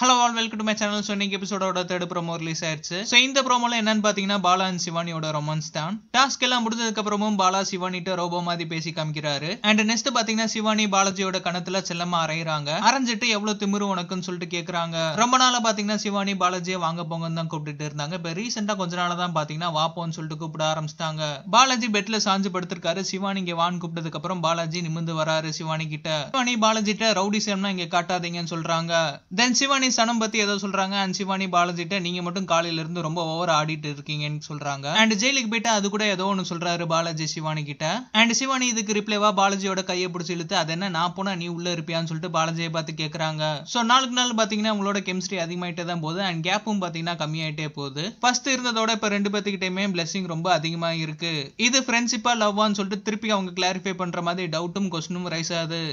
hello all welcome to my channel so இன்னைக்கு எபிசோடோட third promo release ஆயிடுச்சு so இந்த ப்ரோமோல என்னன்னு பார்த்தீங்கன்னா பாலா அண்ட் சிவானியோட ரொமான்ஸ் தான் டாஸ்க் எல்லாம் முடிஞ்சதுக்கு அப்புறமும் பாலா சிவானிட்ட ரோபோ மாதிரி பேசி காமிக்கிறாரு அண்ட் நெக்ஸ்ட் பார்த்தீங்கன்னா சிவானி பாலாஜியோட கணத்துல செல்லமா அரைகிறாங்க அரைஞ்சிட்டு எவ்வளவு திமிரு உனக்குன்னு சொல்லிட்டு கேக்குறாங்க ரொம்ப நாளா பார்த்தீங்கன்னா சிவானி பாலாஜியை வாங்க போங்கன்னு தான் கூப்பிட்டுட்டு இருந்தாங்க இப்போ ரீசெண்டா கொஞ்ச நாளா தான் பார்த்தீங்கன்னா வாப்போன்னு சொல்லிட்டு கூப்பிட ஆரம்பிச்சிட்டாங்க பாலாஜி பெட்ல சாஞ்சு படுத்திருக்காரு சிவானி இங்க வான் கூப்பிட்டதுக்கு அப்புறம் பாலாஜி நிமிந்து வராரு சிவானி கிட்ட சிவானி பாலாஜிட்ட ரவுடி சேம்னா இங்க காட்டாதீங்கன்னு சொல்றாங்க தென் சிவானி சிவானி சனம் பத்தி ஏதோ சொல்றாங்க அண்ட் சிவானி பாலாஜிட்ட நீங்க மட்டும் காலையில இருந்து ரொம்ப ஓவர் ஆடிட்டு இருக்கீங்கன்னு சொல்றாங்க அண்ட் ஜெயிலுக்கு போயிட்டு அது கூட ஏதோ ஒண்ணு சொல்றாரு பாலாஜி சிவானி கிட்ட அண்ட் சிவானி இதுக்கு ரிப்ளைவா பாலாஜியோட கையை பிடிச்சி இழுத்து அது என்ன நான் போனா நீ உள்ள இருப்பியான்னு சொல்லிட்டு பாலாஜியை பார்த்து கேட்கறாங்க சோ நாளுக்கு நாள் பாத்தீங்கன்னா உங்களோட கெமிஸ்ட்ரி அதிகமாயிட்டே தான் போகுது அண்ட் கேப்பும் பாத்தீங்கன்னா கம்மியாயிட்டே போகுது ஃபர்ஸ்ட் இருந்ததோட இப்ப ரெண்டு பேத்துக்கிட்டயுமே பிளஸிங் ரொம்ப அதிகமா இருக்கு இது ஃப்ரெண்ட்ஷிப்பா லவ்வான்னு சொல்லிட்டு திருப்பி அவங்க கிளாரிஃபை பண்ற மாதிரி டவுட்டும் கொஸ்டினும் ரைஸ் ஆகுது